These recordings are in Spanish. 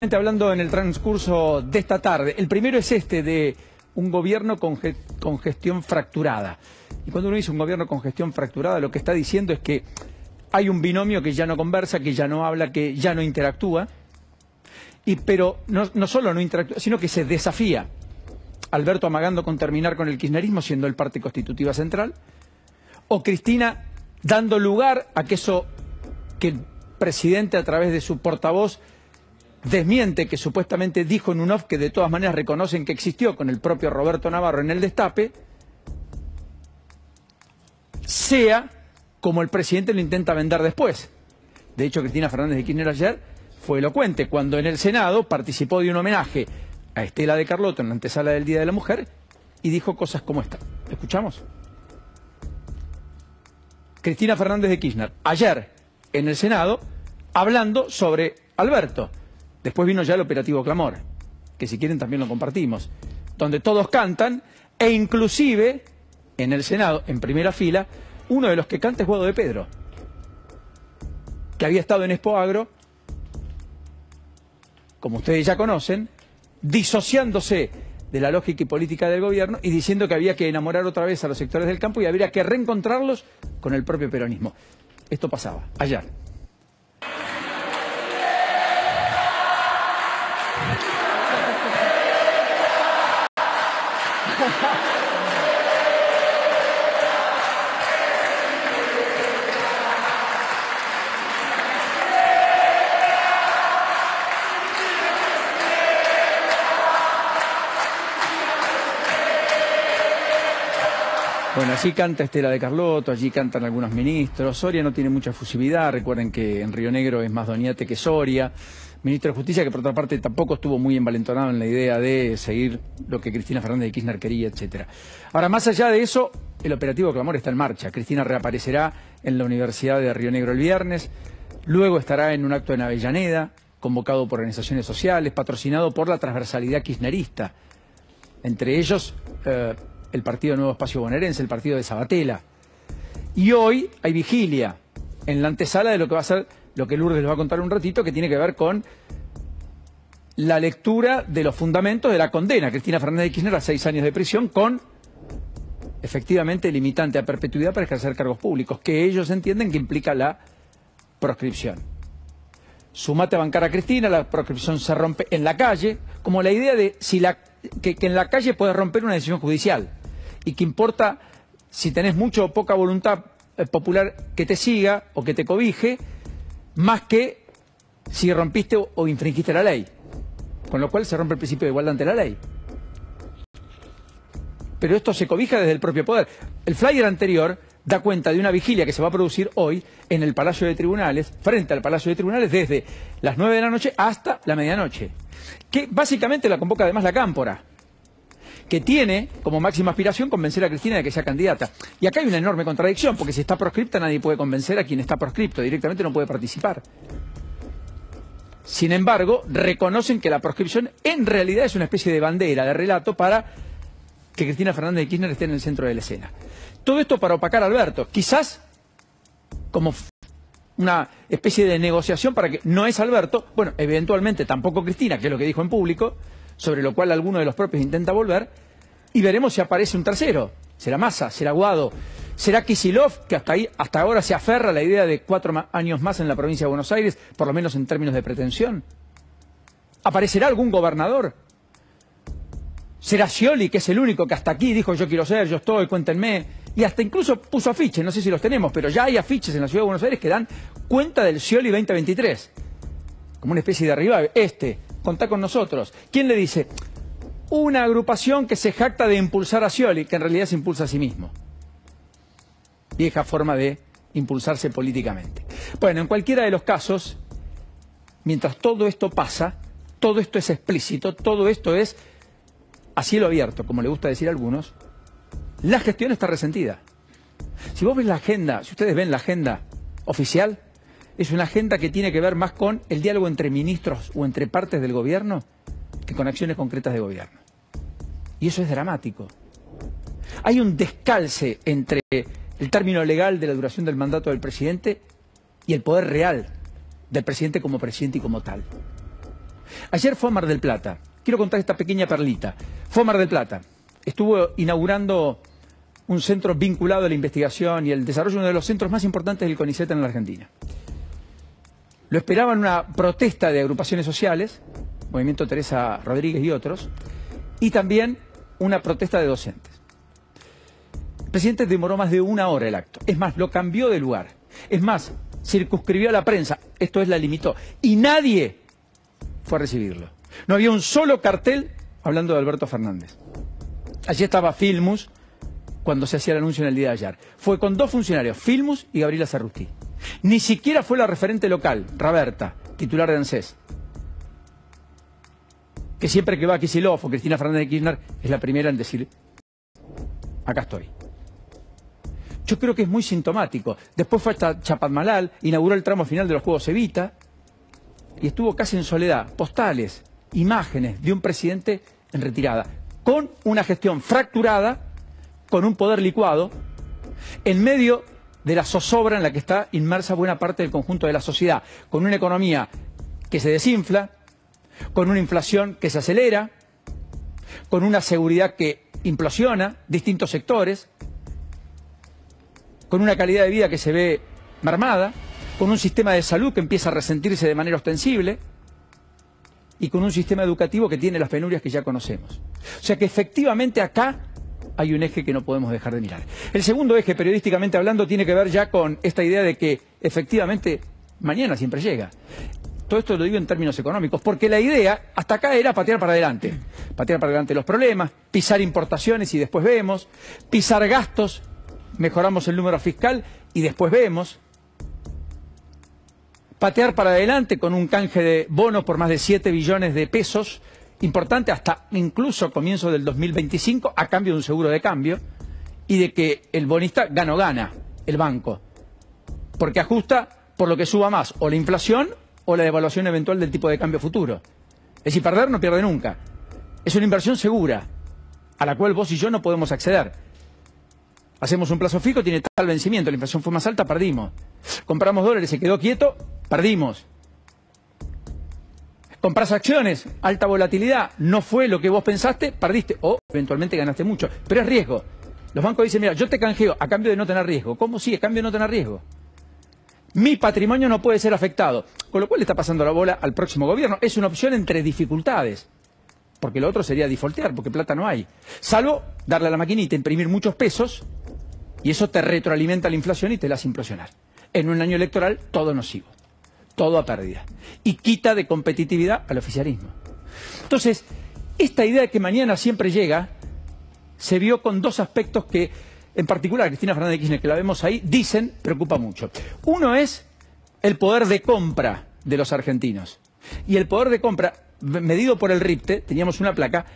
Hablando en el transcurso de esta tarde, el primero es este de un gobierno con, gestión fracturada. Y cuando uno dice un gobierno con gestión fracturada, lo que está diciendo es que hay un binomio que ya no conversa, que ya no habla, que ya no interactúa, y, pero no, no solo no interactúa, sino que se desafía. Alberto amagando con terminar con el kirchnerismo siendo el parte constitutiva central, o Cristina dando lugar a que eso que el presidente a través de su portavoz desmiente que supuestamente dijo en un off que de todas maneras reconocen que existió con el propio Roberto Navarro en el destape, sea como el presidente lo intenta vender después. De hecho, Cristina Fernández de Kirchner ayer fue elocuente cuando en el Senado participó de un homenaje a Estela de Carlotto en la antesala del Día de la Mujer y dijo cosas como esta. ¿Escuchamos? Cristina Fernández de Kirchner, ayer en el Senado, hablando sobre Alberto. Después vino ya el operativo Clamor, que si quieren también lo compartimos, donde todos cantan e inclusive en el Senado, en primera fila, uno de los que canta es Guado de Pedro, que había estado en Expo Agro, como ustedes ya conocen, disociándose de la lógica y política del gobierno y diciendo que había que enamorar otra vez a los sectores del campo y habría que reencontrarlos con el propio peronismo. Esto pasaba ayer. allí canta Estela de Carlotto, allí cantan algunos ministros. Soria no tiene mucha fusividad, recuerden que en Río Negro es más Doñate que Soria. Ministro de Justicia, que por otra parte tampoco estuvo muy envalentonado en la idea de seguir lo que Cristina Fernández de Kirchner quería, etc. Ahora, más allá de eso, el operativo Clamor está en marcha. Cristina reaparecerá en la Universidad de Río Negro el viernes, luego estará en un acto en Avellaneda, convocado por organizaciones sociales, patrocinado por la transversalidad kirchnerista. Entre ellos, eh, el Partido Nuevo Espacio Bonaerense, el partido de Sabatella. Y hoy hay vigilia en la antesala de lo que va a ser, lo que Lourdes les va a contar un ratito, que tiene que ver con la lectura de los fundamentos de la condena. Cristina Fernández de Kirchner a seis años de prisión con efectivamente limitante a perpetuidad para ejercer cargos públicos, que ellos entienden que implica la proscripción. Sumate a bancar a Cristina, la proscripción se rompe en la calle, como la idea de si la, que, que en la calle puede romper una decisión judicial y que importa si tenés mucha o poca voluntad eh, popular que te siga o que te cobije, más que si rompiste o infringiste la ley. Con lo cual se rompe el principio de igualdad ante la ley. Pero esto se cobija desde el propio poder. El flyer anterior da cuenta de una vigilia que se va a producir hoy en el Palacio de Tribunales, frente al Palacio de Tribunales, desde las 9 de la noche hasta la medianoche. Que básicamente la convoca además la Cámpora que tiene como máxima aspiración convencer a Cristina de que sea candidata. Y acá hay una enorme contradicción, porque si está proscripta nadie puede convencer a quien está proscripto, directamente no puede participar. Sin embargo, reconocen que la proscripción en realidad es una especie de bandera, de relato para que Cristina Fernández de Kirchner esté en el centro de la escena. Todo esto para opacar a Alberto, quizás como una especie de negociación para que no es Alberto, bueno, eventualmente tampoco Cristina, que es lo que dijo en público, sobre lo cual alguno de los propios intenta volver, y veremos si aparece un tercero. Será Massa, será Guado, será Kisilov, que hasta, ahí, hasta ahora se aferra a la idea de cuatro años más en la provincia de Buenos Aires, por lo menos en términos de pretensión. ¿Aparecerá algún gobernador? ¿Será Scioli, que es el único que hasta aquí dijo yo quiero ser, yo estoy, cuéntenme? Y hasta incluso puso afiches, no sé si los tenemos, pero ya hay afiches en la ciudad de Buenos Aires que dan cuenta del Scioli 2023. Como una especie de arriba, este, contá con nosotros. ¿Quién le dice? Una agrupación que se jacta de impulsar a Cioli que en realidad se impulsa a sí mismo. Vieja forma de impulsarse políticamente. Bueno, en cualquiera de los casos, mientras todo esto pasa, todo esto es explícito, todo esto es a cielo abierto, como le gusta decir a algunos, la gestión está resentida. Si vos ves la agenda, si ustedes ven la agenda oficial, es una agenda que tiene que ver más con el diálogo entre ministros o entre partes del gobierno que con acciones concretas de gobierno. Y eso es dramático. Hay un descalce entre el término legal de la duración del mandato del presidente y el poder real del presidente como presidente y como tal. Ayer fue Mar del Plata. Quiero contar esta pequeña perlita. Fue Mar del Plata. Estuvo inaugurando un centro vinculado a la investigación y el desarrollo, uno de los centros más importantes del CONICET en la Argentina. Lo esperaban una protesta de agrupaciones sociales, Movimiento Teresa Rodríguez y otros, y también una protesta de docentes. El presidente demoró más de una hora el acto. Es más, lo cambió de lugar. Es más, circunscribió a la prensa, esto es, la limitó. Y nadie fue a recibirlo. No había un solo cartel hablando de Alberto Fernández. Allí estaba Filmus cuando se hacía el anuncio en el día de ayer. Fue con dos funcionarios, Filmus y Gabriela Sarruti. Ni siquiera fue la referente local, Roberta, titular de ANSES. Que siempre que va Kisilov o Cristina Fernández de Kirchner es la primera en decir, acá estoy. Yo creo que es muy sintomático. Después fue hasta Chapadmalal, inauguró el tramo final de los Juegos Evita y estuvo casi en soledad. Postales, imágenes de un presidente en retirada, con una gestión fracturada, con un poder licuado, en medio de la zozobra en la que está inmersa buena parte del conjunto de la sociedad, con una economía que se desinfla, con una inflación que se acelera, con una seguridad que implosiona distintos sectores, con una calidad de vida que se ve mermada, con un sistema de salud que empieza a resentirse de manera ostensible y con un sistema educativo que tiene las penurias que ya conocemos. O sea que efectivamente acá hay un eje que no podemos dejar de mirar. El segundo eje, periodísticamente hablando, tiene que ver ya con esta idea de que efectivamente mañana siempre llega. Todo esto lo digo en términos económicos, porque la idea hasta acá era patear para adelante. Patear para adelante los problemas, pisar importaciones y después vemos, pisar gastos, mejoramos el número fiscal y después vemos, patear para adelante con un canje de bonos por más de 7 billones de pesos importante hasta incluso comienzo del 2025 a cambio de un seguro de cambio y de que el bonista gano gana el banco porque ajusta por lo que suba más o la inflación o la devaluación eventual del tipo de cambio futuro es decir perder no pierde nunca es una inversión segura a la cual vos y yo no podemos acceder hacemos un plazo fijo tiene tal vencimiento la inflación fue más alta perdimos compramos dólares se quedó quieto perdimos compras acciones, alta volatilidad, no fue lo que vos pensaste, perdiste o eventualmente ganaste mucho, pero es riesgo. Los bancos dicen, mira, yo te canjeo a cambio de no tener riesgo. ¿Cómo sí? A cambio de no tener riesgo. Mi patrimonio no puede ser afectado, con lo cual le está pasando la bola al próximo gobierno. Es una opción entre dificultades, porque lo otro sería defaultear, porque plata no hay. Salvo darle a la maquinita, imprimir muchos pesos, y eso te retroalimenta la inflación y te la hace implosionar. En un año electoral todo nocivo todo a pérdida. Y quita de competitividad al oficialismo. Entonces, esta idea de que mañana siempre llega se vio con dos aspectos que, en particular, Cristina Fernández de Kirchner, que la vemos ahí, dicen preocupa mucho. Uno es el poder de compra de los argentinos. Y el poder de compra, medido por el RIPTE, teníamos una placa,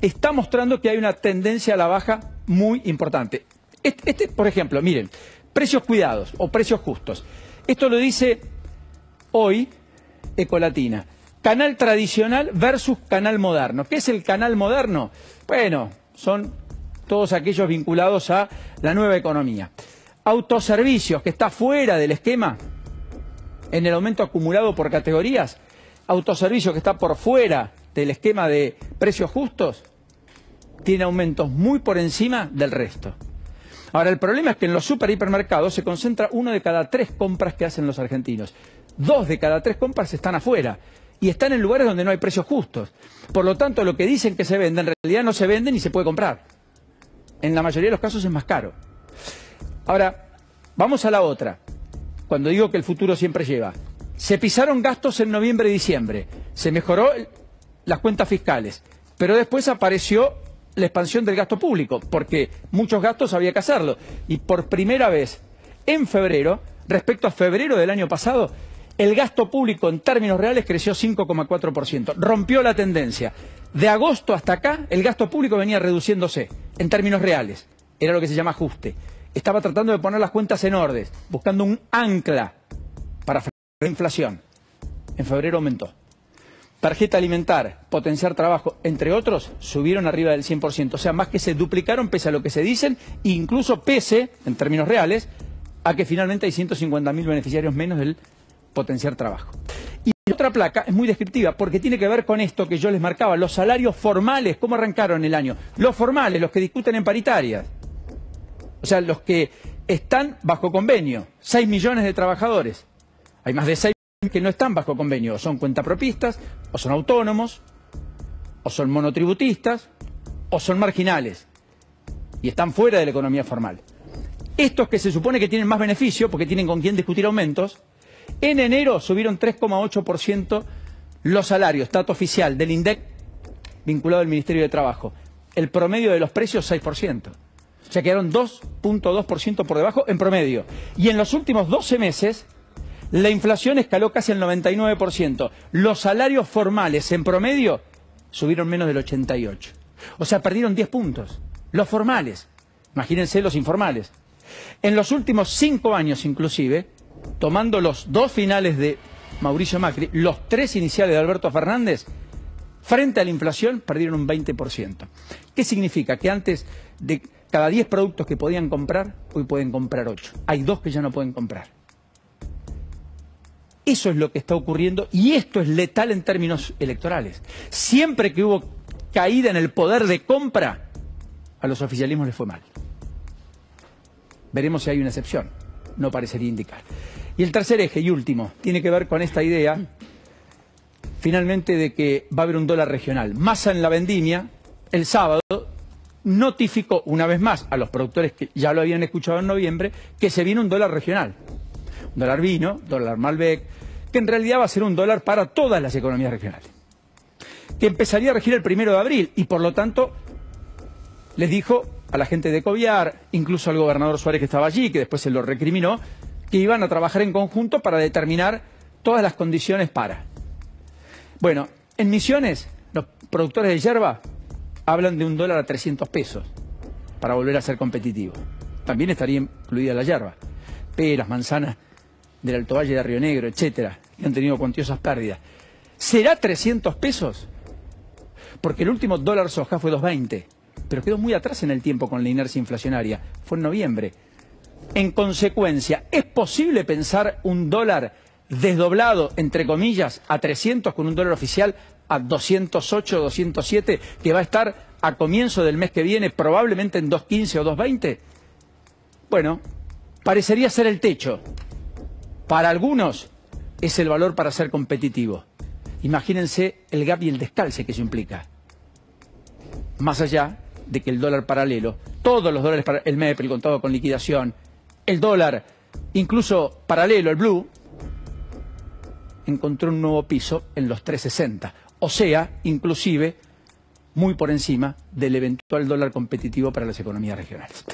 está mostrando que hay una tendencia a la baja muy importante. Este, este por ejemplo, miren, precios cuidados o precios justos. Esto lo dice hoy Ecolatina. Canal tradicional versus canal moderno. ¿Qué es el canal moderno? Bueno, son todos aquellos vinculados a la nueva economía. Autoservicios, que está fuera del esquema en el aumento acumulado por categorías. Autoservicios, que está por fuera del esquema de precios justos, tiene aumentos muy por encima del resto. Ahora, el problema es que en los super hipermercados se concentra uno de cada tres compras que hacen los argentinos dos de cada tres compras están afuera y están en lugares donde no hay precios justos. Por lo tanto, lo que dicen que se vende en realidad no se vende ni se puede comprar. En la mayoría de los casos es más caro. Ahora, vamos a la otra. Cuando digo que el futuro siempre lleva. Se pisaron gastos en noviembre y diciembre. Se mejoró las cuentas fiscales. Pero después apareció la expansión del gasto público, porque muchos gastos había que hacerlo. Y por primera vez en febrero, respecto a febrero del año pasado, el gasto público en términos reales creció 5,4%. Rompió la tendencia. De agosto hasta acá, el gasto público venía reduciéndose en términos reales. Era lo que se llama ajuste. Estaba tratando de poner las cuentas en orden, buscando un ancla para la inflación. En febrero aumentó. Tarjeta alimentar, potenciar trabajo, entre otros, subieron arriba del 100%. O sea, más que se duplicaron pese a lo que se dicen, incluso pese, en términos reales, a que finalmente hay 150.000 beneficiarios menos del potenciar trabajo. Y otra placa es muy descriptiva porque tiene que ver con esto que yo les marcaba, los salarios formales, cómo arrancaron el año. Los formales, los que discuten en paritarias. O sea, los que están bajo convenio, 6 millones de trabajadores. Hay más de 6 millones que no están bajo convenio, o son cuentapropistas, o son autónomos, o son monotributistas, o son marginales y están fuera de la economía formal. Estos que se supone que tienen más beneficio porque tienen con quién discutir aumentos, en enero subieron 3,8% los salarios, dato oficial del INDEC vinculado al Ministerio de Trabajo. El promedio de los precios, 6%. O sea, quedaron 2.2% por debajo en promedio. Y en los últimos 12 meses, la inflación escaló casi el 99%. Los salarios formales en promedio subieron menos del 88%. O sea, perdieron 10 puntos. Los formales. Imagínense los informales. En los últimos cinco años, inclusive, tomando los dos finales de Mauricio Macri, los tres iniciales de Alberto Fernández, frente a la inflación perdieron un 20%. ¿Qué significa? Que antes de cada 10 productos que podían comprar, hoy pueden comprar 8. Hay dos que ya no pueden comprar. Eso es lo que está ocurriendo y esto es letal en términos electorales. Siempre que hubo caída en el poder de compra, a los oficialismos les fue mal. Veremos si hay una excepción no parecería indicar. Y el tercer eje y último tiene que ver con esta idea, finalmente, de que va a haber un dólar regional. Masa en la vendimia, el sábado, notificó una vez más a los productores que ya lo habían escuchado en noviembre que se viene un dólar regional. Un dólar vino, dólar Malbec, que en realidad va a ser un dólar para todas las economías regionales. Que empezaría a regir el primero de abril y por lo tanto les dijo a la gente de Coviar, incluso al gobernador Suárez que estaba allí, que después se lo recriminó, que iban a trabajar en conjunto para determinar todas las condiciones para. Bueno, en Misiones, los productores de yerba hablan de un dólar a 300 pesos para volver a ser competitivo. También estaría incluida la yerba. Peras, manzanas del Alto Valle de Río Negro, etcétera, que han tenido cuantiosas pérdidas. ¿Será 300 pesos? Porque el último dólar soja fue 220 pero quedó muy atrás en el tiempo con la inercia inflacionaria. Fue en noviembre. En consecuencia, ¿es posible pensar un dólar desdoblado, entre comillas, a 300 con un dólar oficial a 208, 207, que va a estar a comienzo del mes que viene, probablemente en 215 o 220? Bueno, parecería ser el techo. Para algunos es el valor para ser competitivo. Imagínense el gap y el descalce que eso implica. Más allá de que el dólar paralelo, todos los dólares para el MEP, el contado con liquidación, el dólar, incluso paralelo, el blue, encontró un nuevo piso en los 360, o sea, inclusive muy por encima del eventual dólar competitivo para las economías regionales.